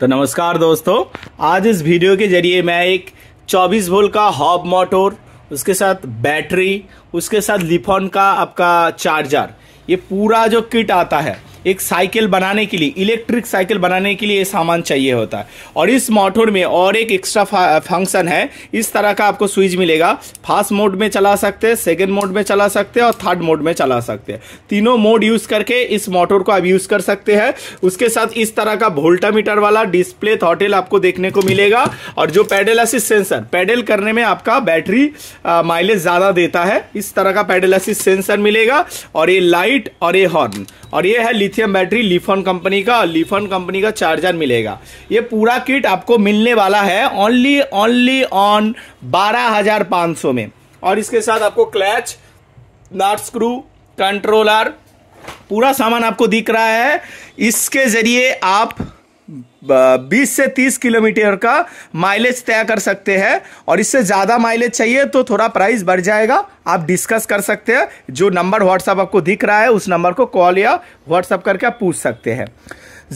तो नमस्कार दोस्तों आज इस वीडियो के जरिए मैं एक 24 वोल्ट का हॉब मोटर उसके साथ बैटरी उसके साथ लिफोन का आपका चार्जर ये पूरा जो किट आता है एक साइकिल बनाने के लिए इलेक्ट्रिक साइकिल बनाने के लिए ये सामान चाहिए होता है और इस मोटर में और एक एक्स्ट्रा फंक्शन है इस तरह का आपको स्विच मिलेगा फास्ट मोड में चला सकते हैं सेकेंड मोड में चला सकते हैं और थर्ड मोड में चला सकते हैं तीनों मोड यूज करके इस मोटर को आप यूज कर सकते हैं उसके साथ इस तरह का वोल्टामीटर वाला डिस्प्ले थॉटेल आपको देखने को मिलेगा और जो पैडल असिस्ट सेंसर पैडल करने में आपका बैटरी माइलेज ज़्यादा देता है इस तरह का पैडल असिस्ट सेंसर मिलेगा और ये लाइट और ये हॉर्न और ये है लिथियम बैटरी लीफोन कंपनी का और कंपनी का चार्जर मिलेगा ये पूरा किट आपको मिलने वाला है ओनली ओनली ऑन बारह हजार पाँच सौ में और इसके साथ आपको क्लैच नाट स्क्रू कंट्रोलर पूरा सामान आपको दिख रहा है इसके जरिए आप बीस से तीस किलोमीटर का माइलेज तय कर सकते हैं और इससे ज़्यादा माइलेज चाहिए तो थोड़ा प्राइस बढ़ जाएगा आप डिस्कस कर सकते हैं जो नंबर व्हाट्सअप आपको दिख रहा है उस नंबर को कॉल या व्हाट्सअप करके आप पूछ सकते हैं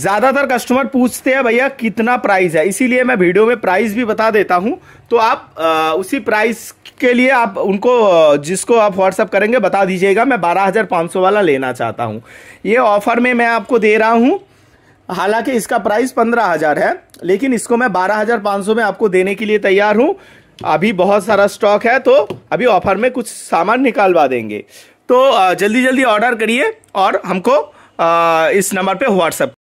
ज़्यादातर कस्टमर पूछते हैं भैया कितना प्राइस है इसीलिए मैं वीडियो में प्राइस भी बता देता हूं तो आप आ, उसी प्राइस के लिए आप उनको जिसको आप व्हाट्सअप करेंगे बता दीजिएगा मैं बारह हज़ार सौ वाला लेना चाहता हूं ये ऑफ़र में मैं आपको दे रहा हूं हालांकि इसका प्राइस पंद्रह हजार है लेकिन इसको मैं बारह हजार पाँच सौ में आपको देने के लिए तैयार हूँ अभी बहुत सारा स्टॉक है तो अभी ऑफर में कुछ सामान निकालवा देंगे तो जल्दी जल्दी ऑर्डर करिए और हमको इस नंबर पे व्हाट्सएप